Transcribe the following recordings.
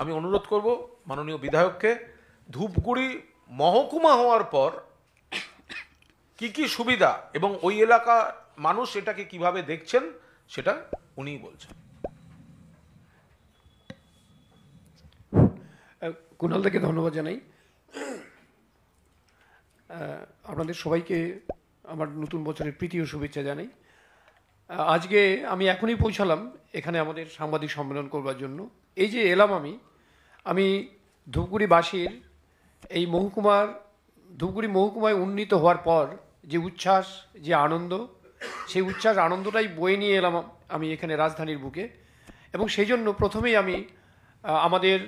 আমি অনুরোধ করব মাননীয় বিধায়ককে ধূপগুড়ি মহকুমা হওয়ার পর কি কি সুবিধা এবং ওই এলাকা মানুষ এটাকে কিভাবে দেখছেন সেটা উনিই বলছেন কুণাল থেকে ধন্যবাদ জানাই আপনাদের সবাইকে আমার নতুন বছরের প্রীতি ও শুভেচ্ছা জানাই আজকে আমি এখনই পৌঁছালাম এখানে আমাদের সাংবাদিক সম্মেলন করবার জন্য এই যে এলাম আমি আমি ধূপগুড়িবাসীর এই মহকুমার ধূপগুড়ি মহকুমায় উন্নীত হওয়ার পর যে উচ্ছ্বাস যে আনন্দ সেই উচ্ছ্বাস আনন্দটাই বয়ে নিয়ে এলাম আমি এখানে রাজধানীর বুকে এবং সেই জন্য প্রথমেই আমি আমাদের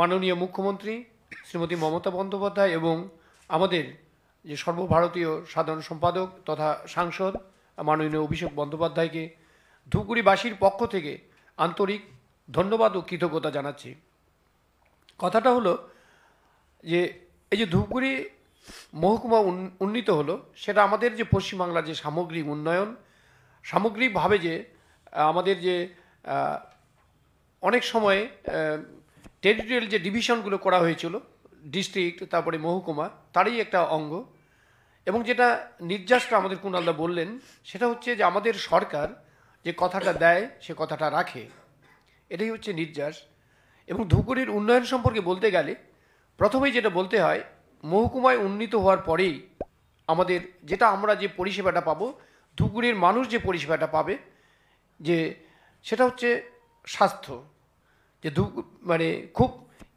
মাননীয় মুখ্যমন্ত্রী শ্রীমতী মমতা বন্দ্যোপাধ্যায় এবং আমাদের যে সর্বভারতীয় সাধারণ সম্পাদক তথা সাংসদ মাননীয় অভিষেক বন্দ্যোপাধ্যায়কে ধুপগুড়িবাসীর পক্ষ থেকে আন্তরিক ধন্যবাদ ও কৃতজ্ঞতা জানাচ্ছি কথাটা হলো যে এই যে ধূপগুড়ি মহকুমা উন্নীত হলো সেটা আমাদের যে পশ্চিমবাংলার যে সামগ্রিক উন্নয়ন সামগ্রিকভাবে যে আমাদের যে অনেক সময় টেরিটোরিয়াল যে ডিভিশনগুলো করা হয়েছিল ডিস্ট্রিক্ট তারপরে মহকুমা তারই একটা অঙ্গ এবং যেটা নির্যাসটা আমাদের কুণালদা বললেন সেটা হচ্ছে যে আমাদের সরকার যে কথাটা দেয় সে কথাটা রাখে এটাই হচ্ছে নির্যাস এবং ধুপগুড়ির উন্নয়ন সম্পর্কে বলতে গেলে প্রথমেই যেটা বলতে হয় মহকুমায় উন্নীত হওয়ার পরেই আমাদের যেটা আমরা যে পরিষেবাটা পাবো ধুপগুড়ির মানুষ যে পরিষেবাটা পাবে যে সেটা হচ্ছে স্বাস্থ্য যে ধু মানে খুব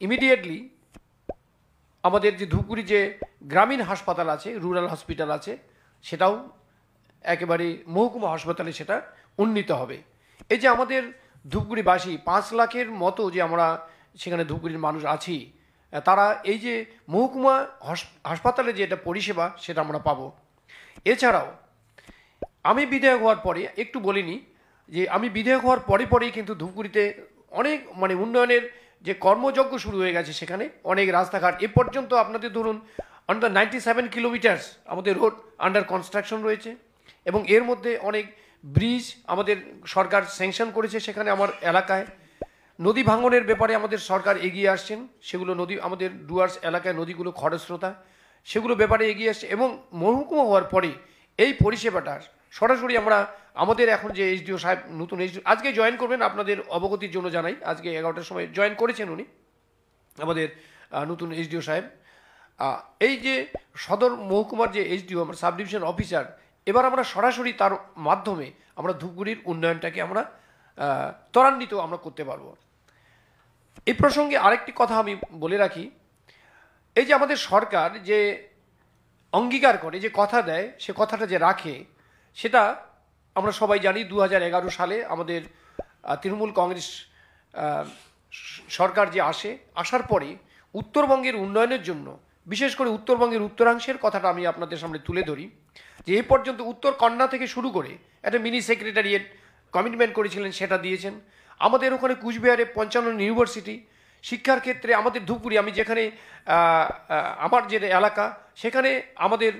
ইমিডিয়েটলি আমাদের যে ধূপগুড়ি যে গ্রামীণ হাসপাতাল আছে রুরাল হসপিটাল আছে সেটাও একেবারে মহকুমা হাসপাতালে সেটা উন্নীত হবে এই যে আমাদের ধূপগুড়িবাসী পাঁচ লাখের মতো যে আমরা সেখানে ধূপগুড়ির মানুষ আছি তারা এই যে মহকুমা হাসপাতালে যে এটা পরিষেবা সেটা আমরা পাবো এছাড়াও আমি বিধায়ক হওয়ার পরে একটু বলিনি যে আমি বিধায়ক হওয়ার পরে পরেই কিন্তু ধূপগুড়িতে অনেক মানে উন্নয়নের যে কর্মযজ্ঞ শুরু হয়ে গেছে সেখানে অনেক রাস্তাঘাট এ পর্যন্ত আপনাদের ধরুন আন্ডার নাইনটি সেভেন কিলোমিটার্স আমাদের রোড আন্ডার কনস্ট্রাকশন রয়েছে এবং এর মধ্যে অনেক ব্রিজ আমাদের সরকার স্যাংশন করেছে সেখানে আমার এলাকায় নদী ভাঙনের ব্যাপারে আমাদের সরকার এগিয়ে আসছেন সেগুলো নদী আমাদের ডুয়ার্স এলাকায় নদীগুলো খরস্রোতা সেগুলো ব্যাপারে এগিয়ে আসছে এবং মহকুমা হওয়ার পরে এই পরিষেবাটা সরাসরি আমরা আমাদের এখন যে এইচডিও সাহেব নতুন এইচডিও আজকে জয়েন করবেন আপনাদের অবগতির জন্য জানাই আজকে এগারোটার সময় জয়েন করেছেন উনি আমাদের নতুন এইচডিও সাহেব এই যে সদর মহকুমার যে এইচডিও আমার সাব ডিভিশন অফিসার এবার আমরা সরাসরি তার মাধ্যমে আমরা ধূপগুড়ির উন্নয়নটাকে আমরা ত্বরান্বিত আমরা করতে পারব এই প্রসঙ্গে আরেকটি কথা আমি বলে রাখি এই যে আমাদের সরকার যে অঙ্গীকার করে যে কথা দেয় সে কথাটা যে রাখে সেটা আমরা সবাই জানি দু সালে আমাদের তৃণমূল কংগ্রেস সরকার যে আসে আসার পরে উত্তরবঙ্গের উন্নয়নের জন্য বিশেষ করে উত্তরবঙ্গের উত্তরাংশের কথাটা আমি আপনাদের সামনে তুলে ধরি যে এ পর্যন্ত উত্তর কন্যা থেকে শুরু করে একটা মিনি সেক্রেটারিয়েট কমিটমেন্ট করেছিলেন সেটা দিয়েছেন আমাদের ওখানে কুচবিহারে পঞ্চান্ন ইউনিভার্সিটি শিক্ষার ক্ষেত্রে আমাদের ধুপগুড়ি আমি যেখানে আমার যে এলাকা সেখানে আমাদের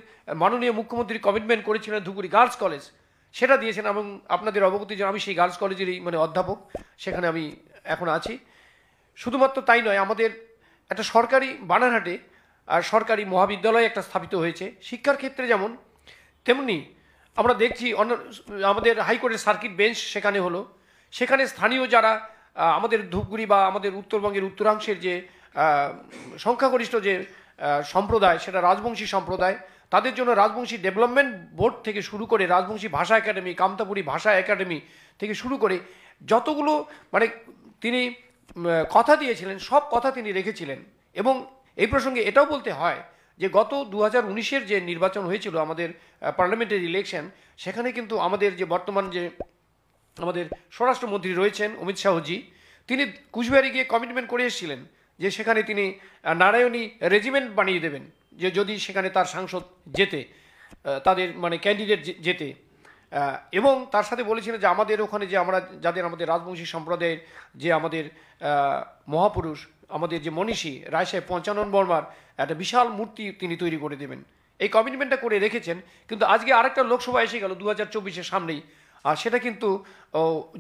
মাননীয় মুখ্যমন্ত্রী কমিটমেন্ট করেছিলেন ধুপুরি গার্লস কলেজ সেটা দিয়েছেন এবং আপনাদের অবগতি যে আমি সেই গার্লস কলেজেরই মানে অধ্যাপক সেখানে আমি এখন আছি শুধুমাত্র তাই নয় আমাদের একটা সরকারি বানারহাটে সরকারি মহাবিদ্যালয় একটা স্থাপিত হয়েছে শিক্ষার ক্ষেত্রে যেমন তেমনি আমরা দেখছি অন্য আমাদের হাইকোর্টের সার্কিট বেঞ্চ সেখানে হলো সেখানে স্থানীয় যারা আমাদের ধূপগুড়ি বা আমাদের উত্তরবঙ্গের উত্তরাংশের যে সংখ্যাগরিষ্ঠ যে সম্প্রদায় সেটা রাজবংশী সম্প্রদায় তাদের জন্য রাজবংশী ডেভেলপমেন্ট বোর্ড থেকে শুরু করে রাজবংশী ভাষা একাডেমি কামতাপুরী ভাষা একাডেমি থেকে শুরু করে যতগুলো মানে তিনি কথা দিয়েছিলেন সব কথা তিনি রেখেছিলেন এবং এই প্রসঙ্গে এটাও বলতে হয় যে গত দু হাজার যে নির্বাচন হয়েছিল আমাদের পার্লামেন্টের ইলেকশন সেখানে কিন্তু আমাদের যে বর্তমান যে আমাদের স্বরাষ্ট্রমন্ত্রী রয়েছেন অমিত শাহজি তিনি কুচবিহারে গিয়ে কমিটমেন্ট করে এসেছিলেন যে সেখানে তিনি নারায়ণী রেজিমেন্ট বানিয়ে দেবেন যে যদি সেখানে তার সাংসদ যেতে তাদের মানে ক্যান্ডিডেট যেতে এবং তার সাথে বলেছিলেন যে আমাদের ওখানে যে আমরা যাদের আমাদের রাজবংশী সম্প্রদায়ের যে আমাদের মহাপুরুষ আমাদের যে মনীষী রায় সাহেব পঞ্চানন বর্মার একটা বিশাল মূর্তি তিনি তৈরি করে দেবেন এই কমিটমেন্টটা করে রেখেছেন কিন্তু আজকে আরেকটা লোকসভা এসে গেল দু হাজার চব্বিশের সামনেই আর সেটা কিন্তু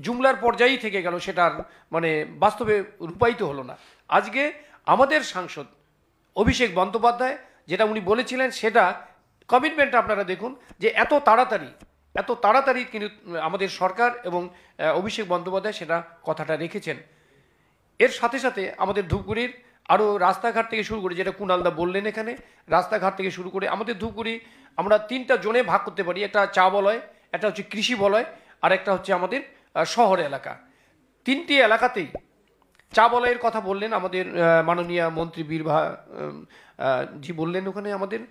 জুমলার পর্যায়েই থেকে গেল সেটার মানে বাস্তবে রূপায়িত হলো না আজকে আমাদের সাংসদ অভিষেক বন্দ্যোপাধ্যায় যেটা উনি বলেছিলেন সেটা কমিটমেন্টটা আপনারা দেখুন যে এত তাড়াতাড়ি এত তাড়াতাড়ি কিন্তু আমাদের সরকার এবং অভিষেক বন্দ্যোপাধ্যায় সেটা কথাটা রেখেছেন এর সাথে সাথে আমাদের ধূপগুড়ির আরও রাস্তাঘাট থেকে শুরু করে যেটা কুণালদা বললেন এখানে রাস্তাঘাট থেকে শুরু করে আমাদের ধূপগুড়ি আমরা তিনটা জোনে ভাগ করতে পারি একটা চা বলয় একটা হচ্ছে কৃষি বলয় আর একটা হচ্ছে আমাদের শহর এলাকা তিনটি এলাকাতেই চা বলয়ের কথা বললেন আমাদের মাননীয় মন্ত্রী বীরভা জি বললেন ওখানে আমাদের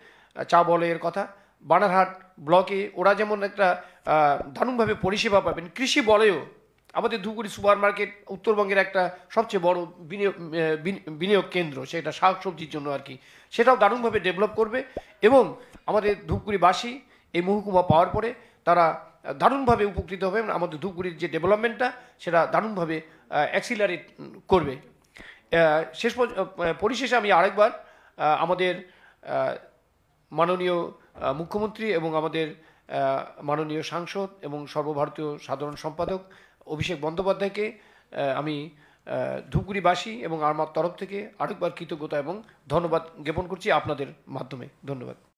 চা বলয়ের কথা বানারহাট ব্লকে ওরা যেমন একটা দারুণভাবে পরিষেবা পাবেন কৃষি বলয়েও আমাদের ধুপগুড়ি সুপার মার্কেট উত্তরবঙ্গের একটা সবচেয়ে বড় বিনিয়োগ বিনিয়োগ কেন্দ্র সেটা শাক সবজির জন্য আর কি সেটাও দারুণভাবে ডেভেলপ করবে এবং আমাদের ধূপগুড়িবাসী এই মহকুমা পাওয়ার পরে তারা দারুণভাবে উপকৃত হবে আমাদের ধূপগুড়ির যে ডেভেলপমেন্টটা সেটা দারুণভাবে অ্যাক্সিলারেট করবে শেষ পরিশেষে আমি আরেকবার আমাদের মাননীয় মুখ্যমন্ত্রী এবং আমাদের মাননীয় সাংসদ এবং সর্বভারতীয় সাধারণ সম্পাদক অভিষেক বন্দ্যোপাধ্যায়কে আমি ধূপগুড়িবাসী এবং আমার তরফ থেকে আরেকবার কৃতজ্ঞতা এবং ধন্যবাদ জ্ঞাপন করছি আপনাদের মাধ্যমে ধন্যবাদ